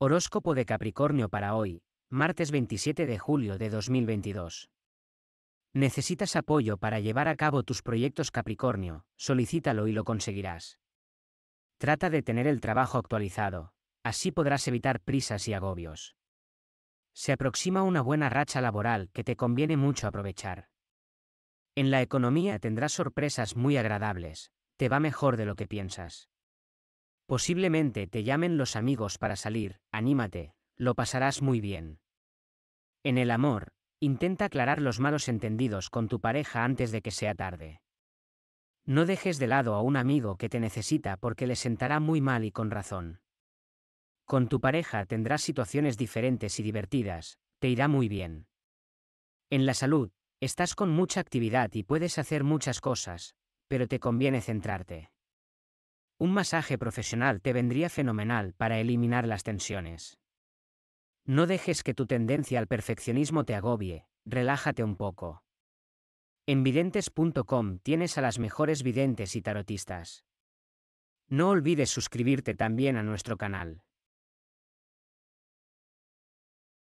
Horóscopo de Capricornio para hoy, martes 27 de julio de 2022. Necesitas apoyo para llevar a cabo tus proyectos Capricornio, solicítalo y lo conseguirás. Trata de tener el trabajo actualizado, así podrás evitar prisas y agobios. Se aproxima una buena racha laboral que te conviene mucho aprovechar. En la economía tendrás sorpresas muy agradables, te va mejor de lo que piensas. Posiblemente te llamen los amigos para salir, anímate, lo pasarás muy bien. En el amor, intenta aclarar los malos entendidos con tu pareja antes de que sea tarde. No dejes de lado a un amigo que te necesita porque le sentará muy mal y con razón. Con tu pareja tendrás situaciones diferentes y divertidas, te irá muy bien. En la salud, estás con mucha actividad y puedes hacer muchas cosas, pero te conviene centrarte. Un masaje profesional te vendría fenomenal para eliminar las tensiones. No dejes que tu tendencia al perfeccionismo te agobie, relájate un poco. En videntes.com tienes a las mejores videntes y tarotistas. No olvides suscribirte también a nuestro canal.